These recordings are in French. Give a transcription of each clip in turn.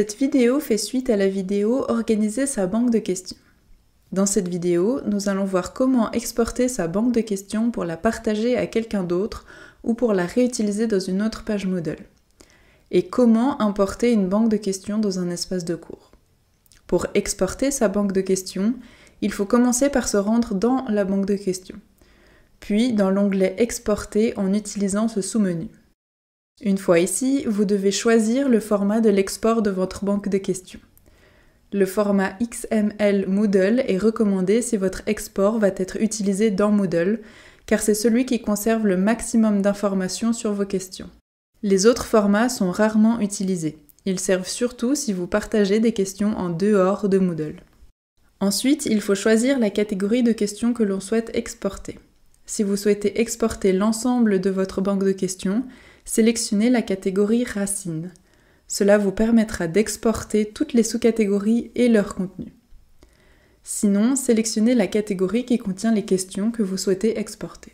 Cette vidéo fait suite à la vidéo Organiser sa banque de questions. Dans cette vidéo, nous allons voir comment exporter sa banque de questions pour la partager à quelqu'un d'autre ou pour la réutiliser dans une autre page Moodle. Et comment importer une banque de questions dans un espace de cours. Pour exporter sa banque de questions, il faut commencer par se rendre dans la banque de questions, puis dans l'onglet Exporter en utilisant ce sous-menu. Une fois ici, vous devez choisir le format de l'export de votre banque de questions. Le format XML Moodle est recommandé si votre export va être utilisé dans Moodle, car c'est celui qui conserve le maximum d'informations sur vos questions. Les autres formats sont rarement utilisés. Ils servent surtout si vous partagez des questions en dehors de Moodle. Ensuite, il faut choisir la catégorie de questions que l'on souhaite exporter. Si vous souhaitez exporter l'ensemble de votre banque de questions, sélectionnez la catégorie racine. Cela vous permettra d'exporter toutes les sous-catégories et leur contenu. Sinon, sélectionnez la catégorie qui contient les questions que vous souhaitez exporter.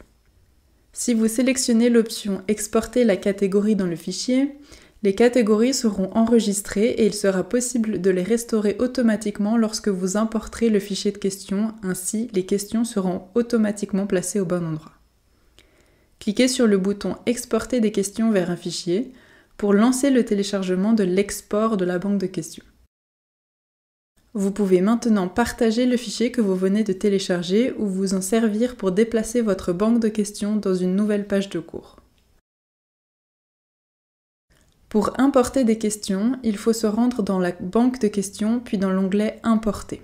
Si vous sélectionnez l'option Exporter la catégorie dans le fichier, les catégories seront enregistrées et il sera possible de les restaurer automatiquement lorsque vous importerez le fichier de questions, ainsi les questions seront automatiquement placées au bon endroit. Cliquez sur le bouton Exporter des questions vers un fichier pour lancer le téléchargement de l'export de la banque de questions. Vous pouvez maintenant partager le fichier que vous venez de télécharger ou vous en servir pour déplacer votre banque de questions dans une nouvelle page de cours. Pour importer des questions, il faut se rendre dans la banque de questions puis dans l'onglet Importer.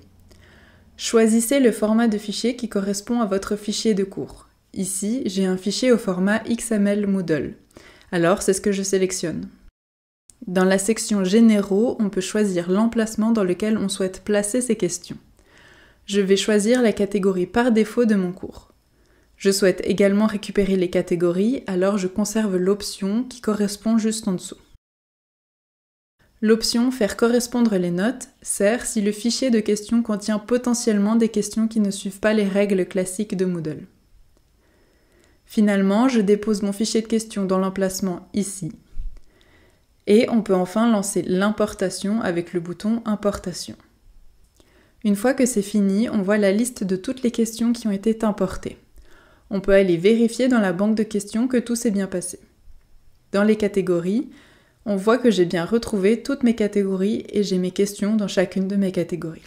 Choisissez le format de fichier qui correspond à votre fichier de cours. Ici, j'ai un fichier au format XML Moodle. Alors, c'est ce que je sélectionne. Dans la section Généraux, on peut choisir l'emplacement dans lequel on souhaite placer ces questions. Je vais choisir la catégorie par défaut de mon cours. Je souhaite également récupérer les catégories, alors je conserve l'option qui correspond juste en dessous. L'option Faire correspondre les notes sert si le fichier de questions contient potentiellement des questions qui ne suivent pas les règles classiques de Moodle. Finalement, je dépose mon fichier de questions dans l'emplacement ici. Et on peut enfin lancer l'importation avec le bouton Importation. Une fois que c'est fini, on voit la liste de toutes les questions qui ont été importées. On peut aller vérifier dans la banque de questions que tout s'est bien passé. Dans les catégories, on voit que j'ai bien retrouvé toutes mes catégories et j'ai mes questions dans chacune de mes catégories.